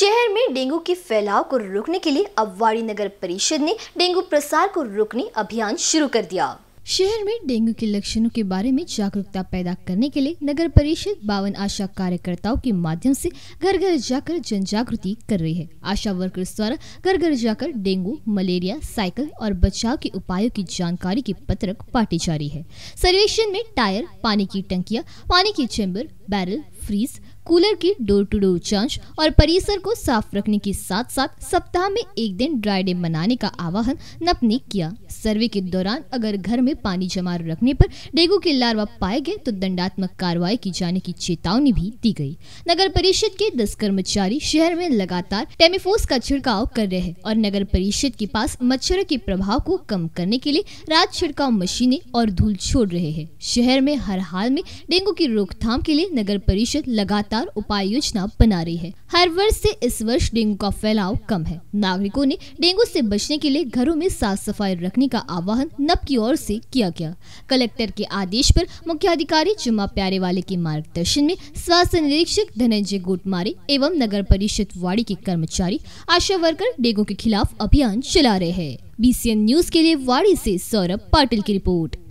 शहर में डेंगू के फैलाव को रोकने के लिए अब वाड़ी नगर परिषद ने डेंगू प्रसार को रोकने अभियान शुरू कर दिया शहर में डेंगू के लक्षणों के बारे में जागरूकता पैदा करने के लिए नगर परिषद बावन आशा कार्यकर्ताओं के माध्यम से घर घर जाकर जन जागृति कर रही है आशा वर्कर्स द्वारा घर घर जाकर डेंगू मलेरिया साइकिल और बचाव के उपायों की जानकारी के पत्रक बांटी जा रही है सर्वेक्षण में टायर पानी की टंकिया पानी की चैम्बर बैरल फ्रीज कूलर की डोर टू डोर जांच और परिसर को साफ रखने के साथ साथ सप्ताह में एक दिन ड्राई डे मनाने का आवाहन नप ने किया सर्वे के दौरान अगर घर में पानी जमा रखने पर डेंगू के लार्वा पाए गए तो दंडात्मक कार्रवाई की जाने की चेतावनी भी दी गई नगर परिषद के दस कर्मचारी शहर में लगातार टेमिफोस का छिड़काव कर रहे हैं और नगर परिषद के पास मच्छरों के प्रभाव को कम करने के लिए रात छिड़काव मशीनें और धूल छोड़ रहे हैं शहर में हर हाल में डेंगू की रोकथाम के लिए नगर परिषद लगातार उपाय योजना बना रही है हर वर्ष से इस वर्ष डेंगू का फैलाव कम है नागरिकों ने डेंगू से बचने के लिए घरों में साफ सफाई रखने का आह्वान नब की ओर से किया गया कलेक्टर के आदेश पर मुख्याधिकारी जुम्मा प्यारे वाले के मार्गदर्शन में स्वास्थ्य निरीक्षक धनंजय गोटमारे एवं नगर परिषद वाड़ी के कर्मचारी आशा वर्कर डेंगू के खिलाफ अभियान चला रहे हैं बी न्यूज के लिए वाड़ी ऐसी सौरभ पाटिल की रिपोर्ट